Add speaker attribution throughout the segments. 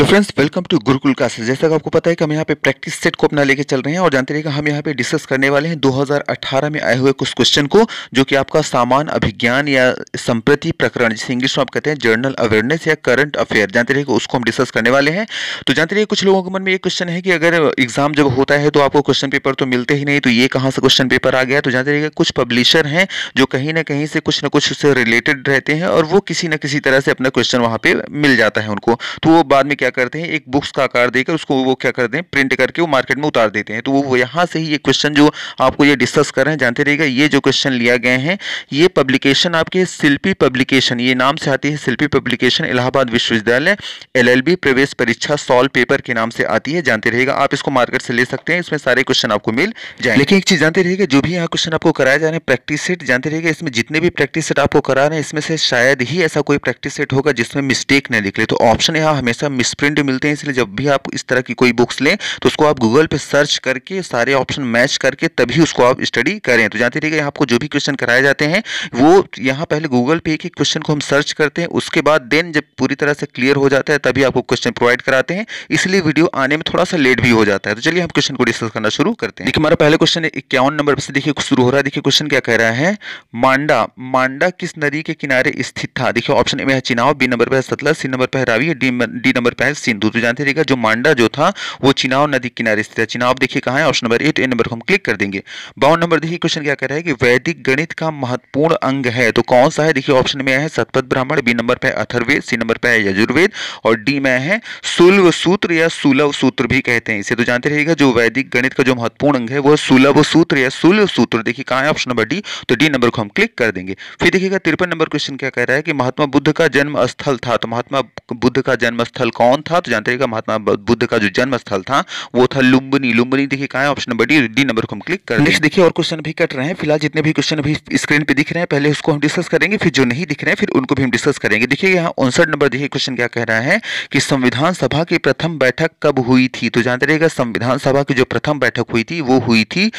Speaker 1: hello friends welcome to Gurukul classes जैसा कि आपको पता है कि हम यहाँ पे प्रैक्टिस सेट को अपना लेके चल रहे हैं और जानते रहिएगा हम यहाँ पे डिस्कस करने वाले हैं 2018 में आए हुए कुछ क्वेश्चन को जो कि आपका सामान अभिज्ञान या संप्रति प्रकरण जिसे इंग्लिश में आप कहते हैं जर्नल अवेयरनेस या करंट अफेयर जानते रहिएगा उसको हम डिस्कस करने वाले हैं तो जानते रहिए कुछ लोगों के मन में ये क्वेश्चन है कि अगर एग्जाम जब होता है तो आपको क्वेश्चन पेपर तो मिलते ही नहीं तो ये कहाँ से क्वेश्चन पेपर आ गया तो जानते रहिएगा कुछ पब्लिशर हैं जो कहीं ना कहीं से कुछ ना कुछ उससे रिलेटेड रहते हैं और वो किसी ना किसी तरह से अपना क्वेश्चन वहाँ पर मिल जाता है उनको तो वो बाद में क्या क्या करते हैं एक बुक्स का आकार देकर उसको वो क्या करते हैं प्रिंट करके वो मार्केट में उतार देते हैं तो वो यहाँ से ही ये क्वेश्चन जो आपको ये डिस्कस कर रहे हैं जानते रहेगा ये जो क्वेश्चन लिया गया है ये पब्लिकेशन आपके शिल्पी पब्लिकेशन ये नाम से आती है शिल्पी पब्लिकेशन इलाहाबाद विश्वविद्यालय एल प्रवेश परीक्षा सॉल पेपर के नाम से आती है जानते रहेगा आप इसको मार्केट से ले सकते हैं इसमें सारे क्वेश्चन आपको मिल जाए लेकिन एक चीज जानते रहेगा जो भी यहाँ क्वेश्चन आपको कराया जा रहे हैं प्रैक्टिस सेट जानते रहेगा इसमें जितने भी प्रैक्टिस सेट आपको करा रहे हैं इसमें से शायद ही ऐसा कोई प्रैक्टिस सेट होगा जिसमें मिस्टेक न निकले तो ऑप्शन यहाँ हमेशा मिस बुक्स प्रिंट मिलते हैं इसलिए जब भी आप इस तरह की कोई बुक्स लें तो उसको आप गूगल पे सर्च करके सारे ऑप्शन मैच करके तभी उसको आप स्टडी करें तो जानते रहिए यहाँ आपको जो भी क्वेश्चन कराए जाते हैं वो यहाँ पहले गूगल पे एक क्वेश्चन को हम सर्च करते हैं उसके बाद देन जब पूरी तरह से क्लियर हो जाता है तभी आपको क्वेश्चन प्रोवाइड कराते हैं इसलिए वीडियो आने में थोड़ा सा लेट भी हो जाता है तो चलिए हम क्वेश्चन को डिस्कस करना शुरू करते हैं देखिए हमारा पहले क्वेश्चन इक्यावन नंबर से देखिए शुरू हो रहा है देखिए क्वेश्चन क्या कह रहा है मांडा मांडा किस नदी के किनारे स्थित था देखिए ऑप्शन ए में है चिनाव बी नंबर पर है सतलज सी नंबर पर है रावी डी नंबर है सिंधु तो जानते रहेगा जो मांडा जो था वो चिनाव नदी किनारे स्थित है चिनाव देखिए कहा है option number eight A number को हम क्लिक कर देंगे बावन नंबर देखिए क्वेश्चन क्या कर रहा है कि वैदिक गणित का महत्वपूर्ण अंग है तो कौन सा है देखिए ऑप्शन में है सतपथ ब्राह्मण बी नंबर पे अथर्वेद सी नंबर पे है यजुर्वेद और डी में है सुलभ सूत्र या सुलभ सूत्र भी कहते हैं इसे तो जानते रहेगा जो वैदिक गणित का जो महत्वपूर्ण अंग है वह सुलभ सूत्र या सुलभ सूत्र देखिए कहा है ऑप्शन नंबर डी तो डी नंबर को हम क्लिक कर देंगे फिर देखिएगा तिरपन नंबर क्वेश्चन क्या कह रहा है कि महात्मा बुद्ध का जन्म स्थल था तो महात्मा बुद्ध का जन्म स्थल कौन कौन था तो जानते रहेगा महात्मा बुद्ध का जो जन्म स्थल था वो था लुम्बनी लुम्बनी देखिए कहा है option number D D number को हम क्लिक कर नेक्स्ट देखिए और क्वेश्चन भी कट रहे हैं फिलहाल जितने भी क्वेश्चन अभी स्क्रीन पे दिख रहे हैं पहले उसको हम डिस्कस करेंगे फिर जो नहीं दिख रहे हैं फिर उनको भी हम डिस्कस करेंगे देखिए यहाँ उनसठ नंबर देखिए क्वेश्चन क्या कह रहा है कि संविधान सभा की प्रथम बैठक कब हुई थी तो जानते रहेगा संविधान सभा की जो प्रथम बैठक हुई थी वो हुई थी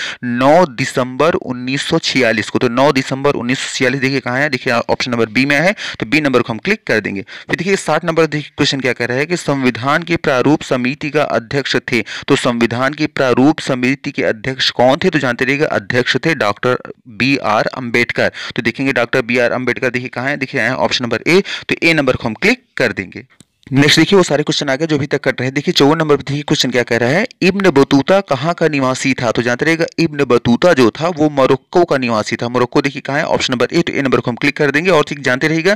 Speaker 1: नौ दिसंबर उन्नीस को तो नौ दिसंबर उन्नीस देखिए कहा है देखिए ऑप्शन नंबर बी में है तो बी नंबर को हम क्लिक कर देंगे फिर देखिए साठ नंबर क्वेश्चन क्या कह रहा है कि संविधान की प्रारूप समिति का अध्यक्ष थे तो संविधान की प्रारूप समिति के अध्यक्ष कौन थे तो जानते रहिएगा अध्यक्ष थे डॉक्टर बी आर अंबेडकर तो देखेंगे डॉक्टर बी आर अंबेडकर देखिए कहा है देखिए ऑप्शन नंबर ए तो ए नंबर को हम क्लिक कर देंगे नेक्स्ट देखिए वो सारे क्वेश्चन आ गए जो अभी तक कट रहे हैं देखिए चौवन नंबर पर देखिए क्वेश्चन क्या कह रहा है इब्न बतूता कहाँ का निवासी था तो जानते रहेगा इब्न बतूता जो था वो मोरक्को का निवासी था मोरक्को देखिए कहाँ है ऑप्शन नंबर ए तो ए नंबर को हम क्लिक कर देंगे और ठीक जानते रहेगा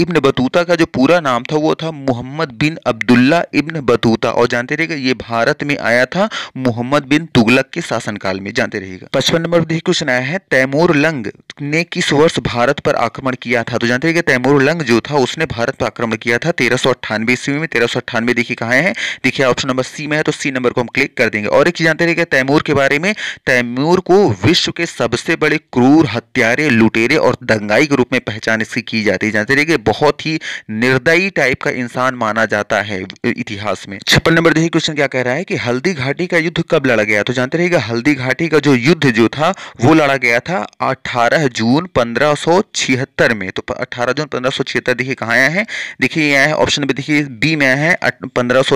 Speaker 1: इब्न बतूता का जो पूरा नाम था वो था Muhammad bin Abdullah ibn Battuta और जानते रहेगा ये भारत में आया था मोहम्मद बिन तुगलक के शासनकाल में जानते रहेगा पचपन नंबर पर देखिए क्वेश्चन आया है तैमूर लंग ने किस वर्ष भारत पर आक्रमण किया था तो जानते रहेगा तैमूर लंग जो था उसने भारत पर आक्रमण किया था तेरह सौ अट्ठानवे ईस्वी में तेरह सौ अट्ठानवे देखिए कहा है देखिए ऑप्शन नंबर सी में है तो सी नंबर को हम क्लिक कर देंगे और एक चीज जानते रहेगा तैमूर के बारे में तैमूर को विश्व के सबसे बड़े क्रूर हत्यारे लुटेरे और दंगाई के रूप में पहचान इसकी की जाती है जानते रहिएगा बहुत ही निर्दयी टाइप का इंसान माना जाता है इतिहास में छप्पन नंबर देखिए क्वेश्चन क्या कह रहा है कि हल्दी घाटी का युद्ध कब लड़ा गया तो जानते रहेगा हल्दी घाटी का जो युद्ध जो था वो लड़ा गया था अठारह जून 1576 में तो अठारह जून 1576 देखिए कहा है देखिए यह ऑप्शन क्वेश्चन नंबर देखिए बी में है पंद्रह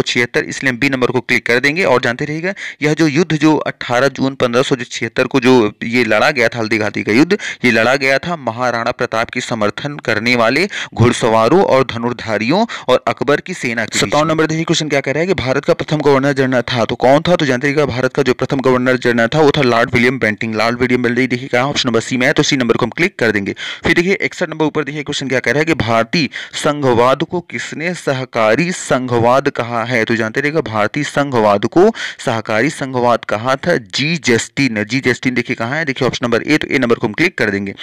Speaker 1: इसलिए हम बी नंबर को क्लिक कर देंगे और जानते रहिएगा यह जो युद्ध जो 18 जून पंद्रह को जो ये लड़ा गया था हल्दी घाटी का युद्ध ये लड़ा गया था महाराणा प्रताप की समर्थन करने वाले घुड़सवारों और धनुर्धारियों और अकबर की सेना की सत्तावन नंबर देखिए क्वेश्चन क्या कह रहा है कि भारत का प्रथम गवर्नर जनरल था तो कौन था तो जानते रहेगा भारत का जो प्रथम गवर्नर जनरल था वो था Lord William Bentinck Lord William Bentinck देखिए कहा ऑप्शन नंबर सी में है तो सी नंबर को हम क्लिक कर देंगे फिर देखिए इकसठ नंबर ऊपर देखिए क्वेश्चन क्या कह रहा है कि भारतीय संघवाद को किसने ने सहकारी संघवाद कहा है तो जानते रहेगा भारतीय संघवाद को सहकारी संघवाद कहा था जी जस्टिन जी जस्टिन देखिए कहा है देखिए ऑप्शन नंबर ए तो ए नंबर को हम क्लिक कर देंगे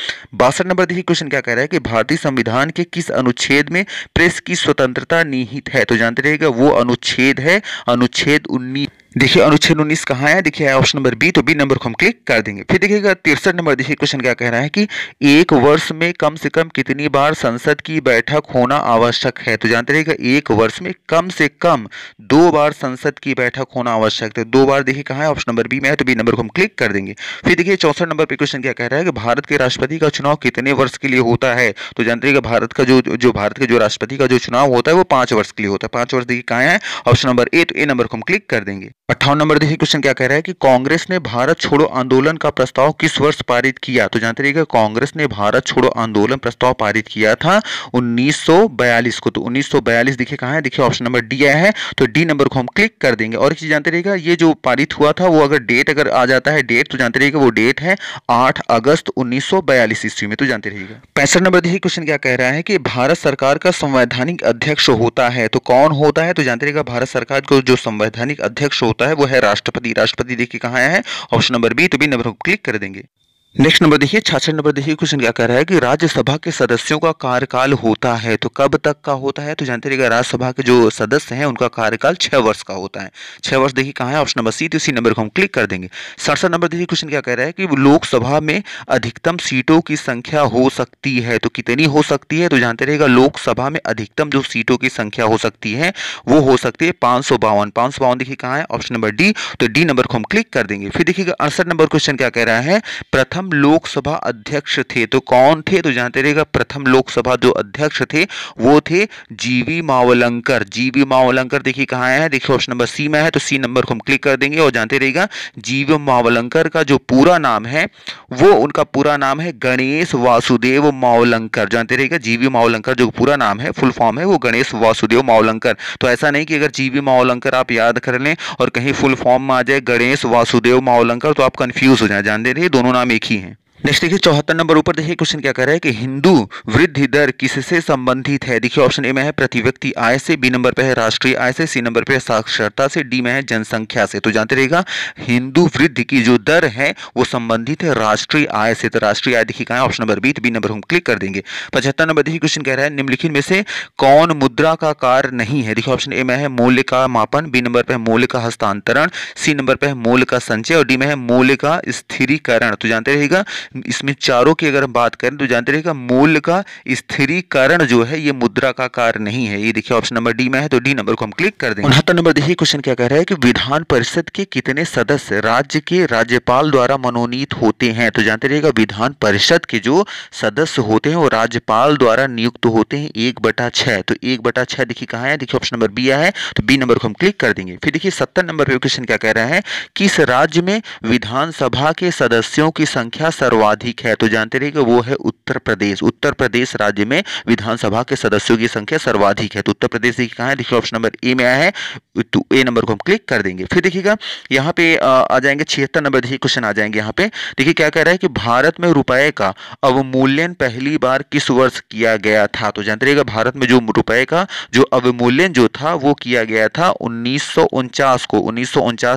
Speaker 1: बासठ नंबर देखिए क्वेश्चन क्या कह रहा है कि भारतीय संविधान के किस अनुच्छेद में प्रेस की स्वतंत्रता निहित है तो जानते रहेगा वो अनुच्छेद है अनुच्छेद उन्नीस देखिए अनुच्छेद उन्नीस कहाँ है देखिए ऑप्शन नंबर बी तो बी नंबर को हम क्लिक कर देंगे फिर देखिएगा तिरसठ नंबर देखिए क्वेश्चन क्या कह रहा है कि एक वर्ष में कम से कम कितनी बार संसद की बैठक होना आवश्यक है तो जानते रहिएगा एक वर्ष में कम से कम दो बार संसद की बैठक होना आवश्यक है तो दो बार देखिए कहाँ है ऑप्शन नंबर बी में है तो बी नंबर को हम क्लिक कर देंगे फिर देखिए चौसठ नंबर पर क्वेश्चन क्या कह रहा है कि भारत के राष्ट्रपति का चुनाव कितने वर्ष के लिए होता है तो जानते रहिएगा भारत का जो जो भारत के जो राष्ट्रपति का जो चुनाव होता है वो पाँच वर्ष के लिए होता है पाँच वर्ष देखिए कहाँ है ऑप्शन नंबर ए तो ए नंबर को हम क्लिक कर देंगे अट्ठावन नंबर देखिए क्वेश्चन क्या कह रहा है कि कांग्रेस ने भारत छोड़ो आंदोलन का प्रस्ताव किस वर्ष पारित किया तो जानते रहिएगा कांग्रेस ने भारत छोड़ो आंदोलन प्रस्ताव पारित किया था 1942 को तो 1942 देखिए कहाँ है देखिए ऑप्शन नंबर डी आया है तो डी नंबर को हम क्लिक कर देंगे और एक चीज जानते रहिएगा ये जो पारित हुआ था वो अगर डेट अगर आ जाता है डेट तो जानते रहिएगा वो डेट है आठ अगस्त उन्नीस ईस्वी में तो जानते रहिएगा पैंसठ नंबर देखिए क्वेश्चन क्या कह रहा है कि भारत सरकार का संवैधानिक अध्यक्ष होता है तो कौन होता है तो जानते रहेगा भारत सरकार को जो संवैधानिक अध्यक्ष होता होता है वो है राष्ट्रपति राष्ट्रपति देखिए कहाँ आया है ऑप्शन नंबर बी तो बी नंबर को क्लिक कर देंगे नेक्स्ट नंबर देखिए छाछठ नंबर देखिए क्वेश्चन क्या कह रहा है कि राज्यसभा के सदस्यों का कार्यकाल होता है तो कब तक का होता है तो जानते रहिएगा राज्यसभा के जो सदस्य हैं उनका कार्यकाल छः वर्ष का होता है छः वर्ष देखिए कहाँ है ऑप्शन नंबर सी तो इसी नंबर को हम क्लिक कर देंगे सड़सठ नंबर देखिए क्वेश्चन क्या कह रहा है कि लोकसभा में अधिकतम सीटों की संख्या हो सकती है तो कितनी हो सकती है तो जानते रहेगा लोकसभा में अधिकतम जो सीटों की संख्या हो सकती है वो हो सकती है पाँच सौ बावन पांच सौ बावन देखिए कहाँ है ऑप्शन नंबर डी तो डी नंबर को हम क्लिक कर देंगे फिर देखिएगा अड़सठ नंबर क्वेश्चन क्या कह रहा है प्रथम प्रथम लोकसभा अध्यक्ष थे तो कौन थे तो जानते रहेगा प्रथम लोकसभा जो अध्यक्ष थे वो थे जीवी मावलंकर जीवी मावलंकर देखिए कहाँ है देखिए ऑप्शन नंबर सी में है तो सी नंबर को हम क्लिक कर देंगे और जानते रहेगा जीव मावलंकर का जो पूरा नाम है वो उनका पूरा नाम है गणेश वासुदेव मावलंकर जानते रहेगा जीवी मावलंकर जो पूरा नाम है फुल फॉर्म है वो गणेश वासुदेव मावलंकर तो ऐसा नहीं कि अगर जीवी मावलंकर आप याद कर लें और कहीं फुल फॉर्म में आ जाए गणेश वासुदेव मावलंकर तो आप कंफ्यूज हो जाए जानते रहिए दोनों नाम एक रखी हैं नेक्स्ट देखिए चौहत्तर नंबर ऊपर देखिए क्वेश्चन क्या कर रहा है कि हिंदू वृद्धि दर किससे संबंधित है देखिए ऑप्शन ए में है प्रति व्यक्ति आय से बी नंबर पे है राष्ट्रीय आय से सी नंबर पे है साक्षरता से डी में है जनसंख्या से तो जानते रहेगा हिंदू वृद्धि की जो दर है वो संबंधित है राष्ट्रीय आय से तो राष्ट्रीय आय देखिए कहा ऑप्शन नंबर बी तो बी नंबर हम क्लिक कर देंगे पचहत्तर नंबर देखिए क्वेश्चन कह रहा है निम्नलिखित में से कौन मुद्रा का कार नहीं है देखिए ऑप्शन ए में है मूल्य का मापन बी नंबर पे है मूल्य का हस्तांतरण सी नंबर पे है मूल्य का संचय और डी में है मूल्य का स्थिरीकरण तो जानते रहेगा इसमें चारों की अगर हम बात करें तो जानते रहेगा मूल का स्थिरीकरण जो है ये मुद्रा का कार्य नहीं है ये देखिए ऑप्शन नंबर डी में है तो डी नंबर को हम क्लिक कर देंगे उनहत्तर नंबर देखिए क्वेश्चन क्या कह रहा है कि विधान परिषद के कितने सदस्य राज्य के राज्यपाल द्वारा मनोनीत होते हैं तो जानते रहेगा विधान परिषद के जो सदस्य होते हैं वो राज्यपाल द्वारा नियुक्त होते हैं एक बटा छह तो एक बटा छह देखिए कहा है देखिए ऑप्शन नंबर बी है तो बी नंबर को हम क्लिक कर देंगे फिर देखिए सत्तर नंबर पे क्वेश्चन क्या कह रहा है किस राज्य में विधानसभा के सदस्यों की संख्या सर्व सर्वाधिक है तो जानते रहिए कि वो है उत्तर प्रदेश उत्तर प्रदेश राज्य में विधानसभा के सदस्यों की संख्या सर्वाधिक है तो उत्तर प्रदेश देखिए कहाँ है देखिए ऑप्शन नंबर ए में आया है तो ए नंबर को हम क्लिक कर देंगे फिर देखिएगा यहाँ पे आ जाएंगे छिहत्तर नंबर देखिए क्वेश्चन आ जाएंगे यहाँ पे देखिए क्या कह रहा है कि भारत में रुपए का अवमूल्यन पहली बार किस वर्ष किया गया था तो जानते रहिएगा भारत में जो रुपए का जो अवमूल्यन जो था वो किया गया था उन्नीस को उन्नीस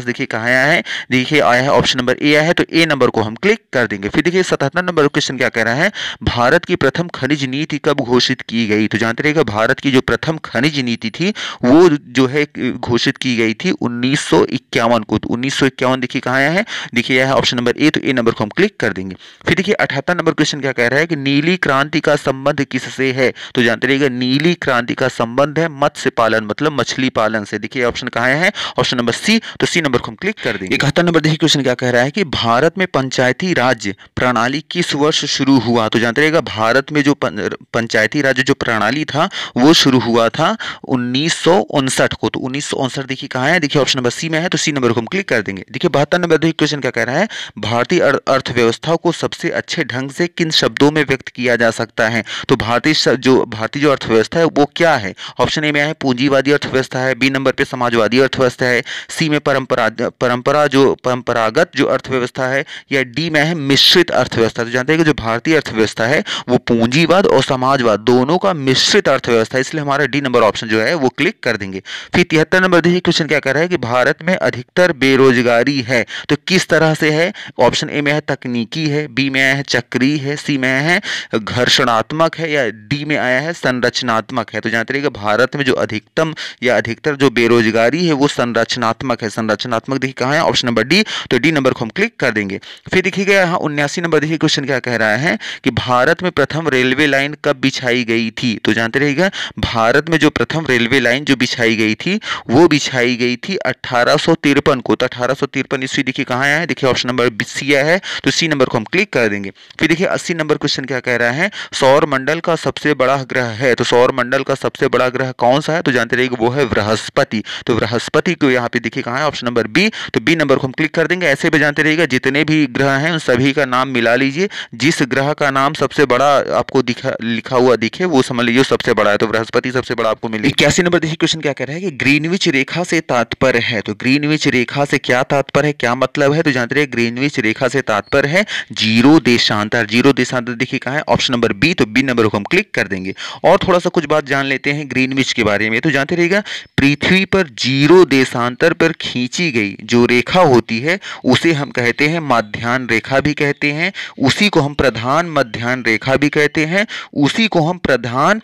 Speaker 1: देखिए कहाँ आया है देखिए आया है ऑप्शन नंबर ए आया है तो ए नंबर को हम क्लिक कर देंगे फिर देखिए सतहत्तर नंबर क्वेश्चन क्या कह रहा है भारत की प्रथम खनिज नीति कब घोषित की गई तो जानते रहेगा भारत की जो प्रथम खनिज नीति थी वो जो है घोषित की गई थी उन्नीस को तो उन्नीस देखिए कहा आया है देखिए यह है ऑप्शन नंबर ए तो ए नंबर को हम क्लिक कर देंगे फिर देखिए अठहत्तर नंबर क्वेश्चन क्या कह रहा है कि नीली क्रांति का संबंध किससे है तो जानते रहेगा नीली क्रांति का संबंध है मत्स्य पालन मतलब मछली पालन से देखिए ऑप्शन कहा है ऑप्शन नंबर सी तो सी नंबर को हम क्लिक कर देंगे इकहत्तर नंबर देखिए क्वेश्चन क्या कह रहा है कि भारत में पंचायती राज्य प्रणाली किस वर्ष शुरू हुआ तो जानते रहेगा भारत में जो पंचायती राज जो प्रणाली था वो शुरू हुआ था उन्नीस को तो उन्नीस देखिए कहाँ है देखिए ऑप्शन नंबर सी में है तो सी नंबर को हम क्लिक कर देंगे देखिए बहत्तर नंबर देखिए क्वेश्चन क्या कह रहा है भारतीय अर्थव्यवस्था को सबसे अच्छे ढंग से किन शब्दों में व्यक्त किया जा सकता है तो भारतीय जो भारतीय जो अर्थव्यवस्था है वो क्या है ऑप्शन ए में है पूंजीवादी अर्थव्यवस्था है बी नंबर पे समाजवादी अर्थव्यवस्था है सी में परंपरा परंपरा जो परंपरागत जो अर्थव्यवस्था है या डी में है मिश्रित मिश्रित अर्थव्यवस्था तो जानते हैं कि जो भारतीय अर्थव्यवस्था है वो पूंजीवाद और समाजवाद दोनों का मिश्रित अर्थव्यवस्था इसलिए हमारा डी नंबर ऑप्शन जो है वो क्लिक कर देंगे फिर तिहत्तर नंबर देखिए क्वेश्चन क्या कर रहा है कि भारत में अधिकतर बेरोजगारी है तो किस तरह से है ऑप्शन ए में है तकनीकी है बी में आया है चक्री है सी में आया है घर्षणात्मक है या डी में आया है संरचनात्मक है तो जानते रहिए भारत में जो अधिकतम या अधिकतर जो बेरोजगारी है वो संरचनात्मक है संरचनात्मक देखिए कहा है ऑप्शन नंबर डी तो डी नंबर को हम क्लिक कर देंगे फिर देखिएगा यहाँ उन्यासी अस्सी नंबर देखिए क्वेश्चन क्या कह रहा है कि भारत में प्रथम रेलवे लाइन कब बिछाई गई थी तो जानते रहेगा भारत में जो प्रथम रेलवे लाइन जो बिछाई गई थी वो बिछाई गई थी अट्ठारह को तो अठारह सौ तिरपन ईस्वी देखिए कहाँ आया है देखिए ऑप्शन नंबर सी आया है तो सी नंबर को हम क्लिक कर देंगे फिर देखिए अस्सी नंबर क्वेश्चन क्या कह रहा है सौर मंडल का सबसे बड़ा ग्रह है तो सौर मंडल का सबसे बड़ा ग्रह कौन सा है तो जानते रहेगा वो है बृहस्पति तो बृहस्पति को यहाँ पे देखिए कहाँ है ऑप्शन नंबर बी तो बी नंबर को हम क्लिक कर देंगे ऐसे भी जानते रहेगा जितने भी ग्रह हैं उन सभी का नाम मिला लीजिए जिस ग्रह का नाम सबसे बड़ा आपको दिखा लिखा हुआ दिखे वो समझ लीजिए सबसे बड़ा है तो बृहस्पति सबसे बड़ा आपको मिले इक्यासी नंबर देखिए क्वेश्चन क्या कह रहा है कि ग्रीनविच रेखा से तात्पर्य है तो ग्रीनविच रेखा से क्या तात्पर्य है क्या मतलब है तो जानते रहे ग्रीनविच रेखा से तात्पर्य है जीरो देशांतर जीरो देशांतर देखिए कहा है ऑप्शन नंबर बी तो बी नंबर को हम क्लिक कर देंगे और थोड़ा सा कुछ बात जान लेते हैं ग्रीनविच के बारे में तो जानते रहेगा पृथ्वी पर जीरो देशांतर पर खींची गई जो रेखा होती है उसे हम कहते हैं माध्यान रेखा भी कहते हैं हैं उसी को हम प्रधान मध्यान्ह रेखा भी कहते हैं उसी को हम प्रधान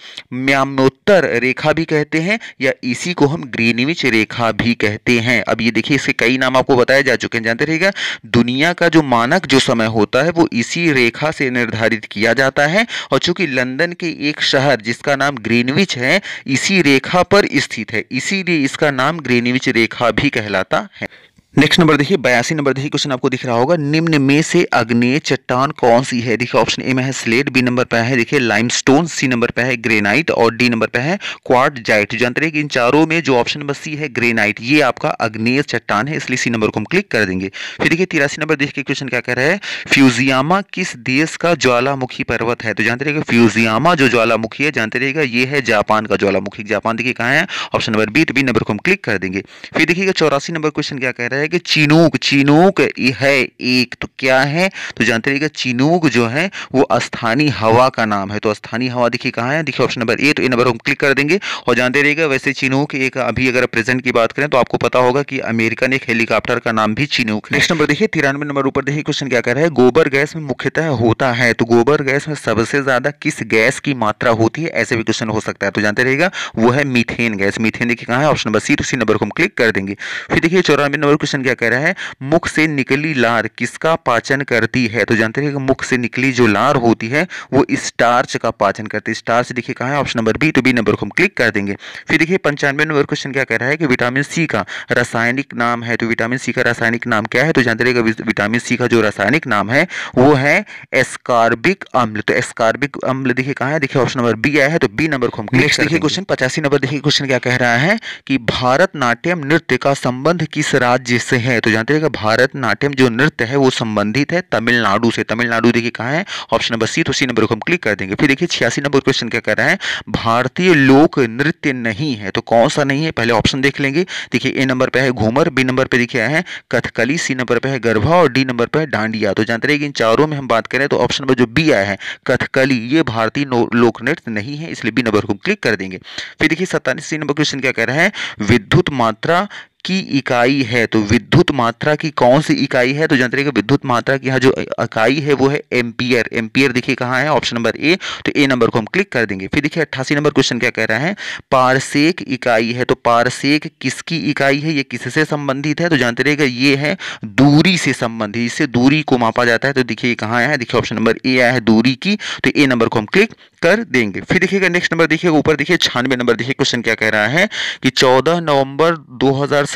Speaker 1: म्यामोत्तर रेखा भी कहते हैं या इसी को हम ग्रीनविच रेखा भी कहते हैं अब ये देखिए इसके कई नाम आपको बताए जा चुके हैं जानते रहेगा दुनिया का जो मानक जो समय होता है वो इसी रेखा से निर्धारित किया जाता है और चूंकि लंदन के एक शहर जिसका नाम ग्रीनविच है इसी रेखा पर स्थित है इसीलिए इसका नाम ग्रीनविच रेखा भी कहलाता है नेक्स्ट नंबर देखिए बयासी नंबर देखिए क्वेश्चन आपको दिख रहा होगा निम्न में से अग्नि चट्टान कौन सी है देखिए ऑप्शन ए में है स्लेट बी नंबर पर है देखिए लाइमस्टोन सी नंबर पर है ग्रेनाइट और डी नंबर पर है क्वार्ट जाइट जानते हैं कि इन चारों में जो ऑप्शन नंबर सी है ग्रेनाइट ये आपका अग्नेय चट्टान है इसलिए सी नंबर को हम क्लिक कर देंगे फिर देखिए तिरासी नंबर देखिए क्वेश्चन क्या कह रहा है फ्यूजियामा किस देश का ज्वालामुखी पर्वत है तो जानते रहेगा फ्यूजियामा जो ज्वालामुखी है जानते रहेगा ये है जापान का ज्वालामुखी जापान देखिए कहा है ऑप्शन नंबर बी तो बी नंबर को हम क्लिक कर देंगे फिर देखिएगा चौरासी नंबर क्वेश्चन क्या कह रहा है है कि चिनूक चिनूक है एक तो क्या है तो जानते रहिएगा चिनूक जो है वो स्थानीय हवा का नाम है तो स्थानीय हवा देखिए कहाँ है देखिए ऑप्शन नंबर ए तो ए नंबर हम क्लिक कर देंगे और जानते रहिएगा वैसे चिनूक एक अभी अगर प्रेजेंट की बात करें तो आपको पता होगा कि अमेरिकन एक हेलीकॉप्टर का नाम भी चिनूक नेक्स्ट नंबर देखिए तिरानवे नंबर ऊपर देखिए क्वेश्चन क्या कर रहा है गोबर गैस में मुख्यतः होता है तो गोबर गैस में सबसे ज्यादा किस गैस की मात्रा होती है ऐसे भी क्वेश्चन हो सकता है तो जानते रहिएगा वो है मीथेन गैस मीथेन देखिए कहाँ है ऑप्शन नंबर सी तो सी नंबर को हम क्लिक कर देंगे फिर देखिए चौरानवे नंबर क्वेश्चन क्वेश्चन क्या कह रहा है मुख से निकली लार किसका पाचन करती है तो जानते हैं कि मुख से निकली जो लार होती है वो स्टार्च का पाचन करती है स्टार्च देखिए कहा है ऑप्शन नंबर बी तो बी नंबर को हम क्लिक कर देंगे फिर देखिए पंचानवे नंबर क्वेश्चन क्या कह रहा है कि विटामिन सी का रासायनिक नाम है तो विटामिन सी का रासायनिक नाम क्या है तो जानते रहेगा विटामिन सी का जो रासायनिक नाम है वो है एस्कार्बिक अम्ल तो एस्कार्बिक अम्ल देखिए कहा है देखिए ऑप्शन नंबर बी आया है तो बी नंबर को हम नेक्स्ट देखिए क्वेश्चन पचासी नंबर देखिए क्वेश्चन क्या कह रहा है कि भारत नाट्यम नृत्य का संबंध किस राज्य से है तो जानते रहेगा भारतनाट्यम जो नृत्य है वो संबंधित है तमिलनाडु से तमिलनाडु देखिए कहाँ है ऑप्शन नंबर सी तो सी नंबर को हम क्लिक कर देंगे फिर देखिए छियासी नंबर क्वेश्चन क्या कर रहा है भारतीय लोक नृत्य नहीं है तो कौन सा नहीं है पहले ऑप्शन देख लेंगे देखिए ए नंबर पर है घूमर बी नंबर पर देखिए है कथकली सी नंबर पर है गरभा और डी नंबर पर है डांडिया तो जानते रहे इन चारों में हम बात करें तो ऑप्शन नंबर जो बी आया है कथकली ये भारतीय लोक नृत्य नहीं है इसलिए बी नंबर को क्लिक कर देंगे फिर देखिए सत्ताईस नंबर क्वेश्चन क्या कह रहा है विद्युत मात्रा की इकाई है तो विद्युत मात्रा की कौन सी इकाई है तो जानते रहेगा विद्युत मात्रा की यहाँ जो इकाई है वो है एम्पियर एम्पियर देखिए कहाँ है ऑप्शन नंबर ए तो ए नंबर को हम क्लिक कर देंगे फिर देखिए अट्ठासी नंबर क्वेश्चन क्या कह रहा है पारसेक इकाई है तो पारसेक किसकी इकाई है ये किससे संबंधित है तो जानते रहेगा ये है दूरी से संबंधित इससे दूरी को मापा जाता है तो देखिए कहाँ आया है देखिए ऑप्शन नंबर ए आया है दूरी की तो ए नंबर को हम क्लिक कर देंगे फिर देखिएगा नेक्स्ट नंबर देखिएगा ऊपर देखिए छानवे नंबर देखिए क्वेश्चन क्या कह रहा है कि चौदह नवंबर दो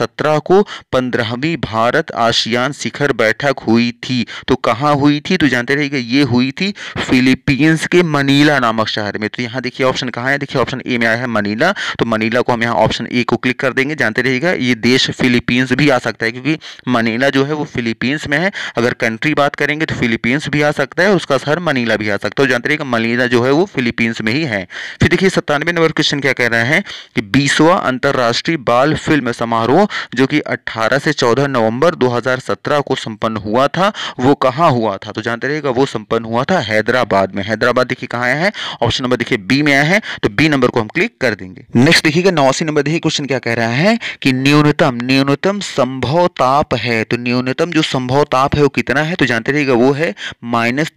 Speaker 1: 2017 को पंद्रहवीं भारत आशियान शिखर बैठक हुई थी तो कहाँ हुई थी तो जानते रहिए ये हुई थी फिलीपींस के मनीला नामक शहर में तो यहाँ देखिए ऑप्शन कहाँ है देखिए ऑप्शन ए में आया है मनीला तो मनीला को हम यहाँ ऑप्शन ए को क्लिक कर देंगे जानते रहिएगा ये देश फिलीपींस भी आ सकता है क्योंकि मनीला जो है वो फिलीपींस में है अगर कंट्री बात करेंगे तो फिलीपींस भी आ सकता है उसका शहर मनीला भी आ सकता है तो जानते रहिएगा मनीला जो है वो फिलीपींस में ही है फिर देखिए सत्तानवे नंबर क्वेश्चन क्या कह रहे हैं कि बीसवा अंतर्राष्ट्रीय बाल फिल्म समारोह समारोह जो कि 18 से 14 नवंबर 2017 को संपन्न हुआ था वो कहाँ हुआ था तो जानते रहेगा वो संपन्न हुआ था हैदराबाद में हैदराबाद देखिए कहाँ आया है ऑप्शन नंबर देखिए बी में आया है तो बी नंबर को हम क्लिक कर देंगे नेक्स्ट देखिएगा नवासी नंबर देखिए क्वेश्चन क्या कह रहा है कि न्यूनतम न्यूनतम संभव ताप है तो न्यूनतम जो संभव ताप है वो कितना है तो जानते रहेगा वो है माइनस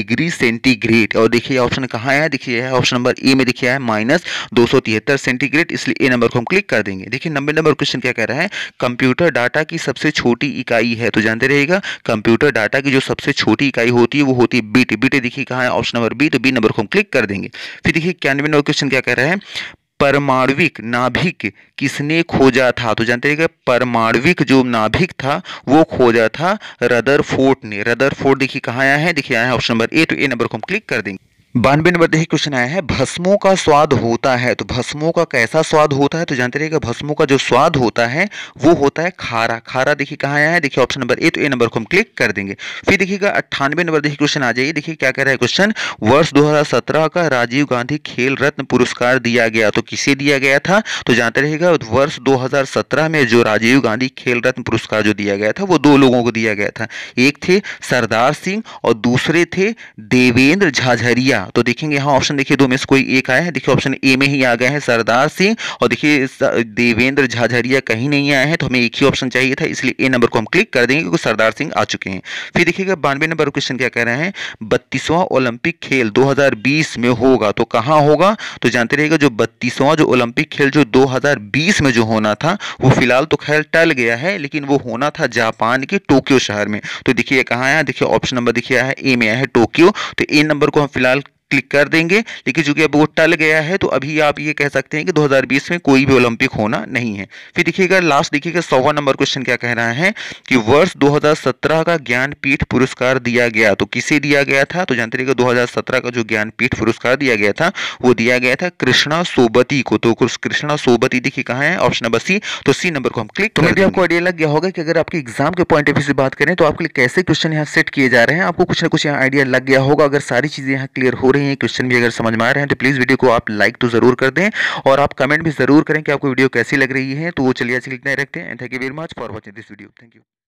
Speaker 1: डिग्री सेंटीग्रेड और देखिए ऑप्शन कहाँ आया देखिए ऑप्शन नंबर ए में देखिए है माइनस सेंटीग्रेड इसलिए ए नंबर को हम क्लिक कर देंगे देखिए नंबर नंबर क्वेश्चन क्या कह रहा है कंप्यूटर डाटा की सबसे छोटी इकाई है तो जानते रहेगा कंप्यूटर डाटा की जो सबसे छोटी इकाई होती है वो होती है बीट बीट देखिए कहाँ है ऑप्शन नंबर बी तो बी नंबर को हम क्लिक कर देंगे फिर देखिए इक्यानवे नंबर क्वेश्चन क्या कह रहा है परमाणविक नाभिक किसने खोजा था तो जानते हैं परमाणविक जो नाभिक था वो खोजा था रदर ने रदर देखिए कहाँ आया है देखिए आया है ऑप्शन नंबर ए तो ए नंबर को हम क्लिक कर देंगे बानवे नंबर देखिए क्वेश्चन आया है भस्मों का स्वाद होता है तो भस्मों का कैसा स्वाद होता है तो जानते रहिएगा भस्मों का जो स्वाद होता है वो होता है खारा खारा देखिए कहाँ आया है देखिए ऑप्शन नंबर ए तो ए नंबर को हम क्लिक कर देंगे फिर देखिएगा अट्ठानवे नंबर देखिए क्वेश्चन आ जाइए देखिए क्या कह रहा है क्वेश्चन वर्ष दो का राजीव गांधी खेल रत्न पुरस्कार दिया गया तो किसे दिया गया था तो जानते रहेगा वर्ष दो में जो राजीव गांधी खेल रत्न पुरस्कार जो दिया गया था वो दो लोगों को दिया गया था एक थे सरदार सिंह और दूसरे थे देवेंद्र झाझरिया गया तो देखेंगे यहाँ ऑप्शन देखिए दो में से कोई एक आया है देखिए ऑप्शन ए में ही आ गया है सरदार सिंह और देखिए देवेंद्र झाझरिया कहीं नहीं आया है तो हमें एक ही ऑप्शन चाहिए था इसलिए ए नंबर को हम क्लिक कर देंगे क्योंकि सरदार सिंह आ चुके हैं फिर देखिएगा बानवे नंबर क्वेश्चन क्या कह रहे हैं बत्तीसवां ओलंपिक खेल दो में होगा तो कहाँ होगा तो जानते रहेगा जो बत्तीसवां जो ओलंपिक खेल जो दो में जो होना था वो फिलहाल तो खैर टल गया है लेकिन वो होना था जापान के टोक्यो शहर में तो देखिए कहाँ आया देखिए ऑप्शन नंबर देखिए आया है ए में आया है टोक्यो तो ए नंबर को हम फिलहाल क्लिक कर देंगे लेकिन चूंकि अब वो टल गया है तो अभी आप ये कह सकते हैं कि 2020 में कोई भी ओलंपिक होना नहीं है फिर देखिएगा लास्ट देखिएगा सौवा नंबर क्वेश्चन क्या कह रहा है कि वर्ष 2017 का ज्ञानपीठ पुरस्कार दिया गया तो किसे दिया गया था तो जानते रहिएगा दो का जो ज्ञानपीठ पुरस्कार दिया गया था वो दिया गया था कृष्णा सोबती को तो कृष्णा सोबती देखिए कहा है ऑप्शन नंबर सी तो सी नंबर को हम क्लिक तो आपको आइडिया लग गया होगा कि अगर आपके एग्जाम के पॉइंट ऑफ व्यू से बात करें तो आपके लिए कैसे क्वेश्चन यहाँ सेट किए जा रहे हैं आपको कुछ ना कुछ यहाँ आइडिया लग गया होगा अगर सारी चीजें यहाँ क्लियर हो रही भी हैं क्वेश्चन भी अगर समझ में आ रहे हैं तो प्लीज़ वीडियो को आप लाइक तो ज़रूर कर दें और आप कमेंट भी ज़रूर करें कि आपको वीडियो कैसी लग रही है तो वो चलिए ऐसे लिखते रखते हैं thank you very much for watching this video thank you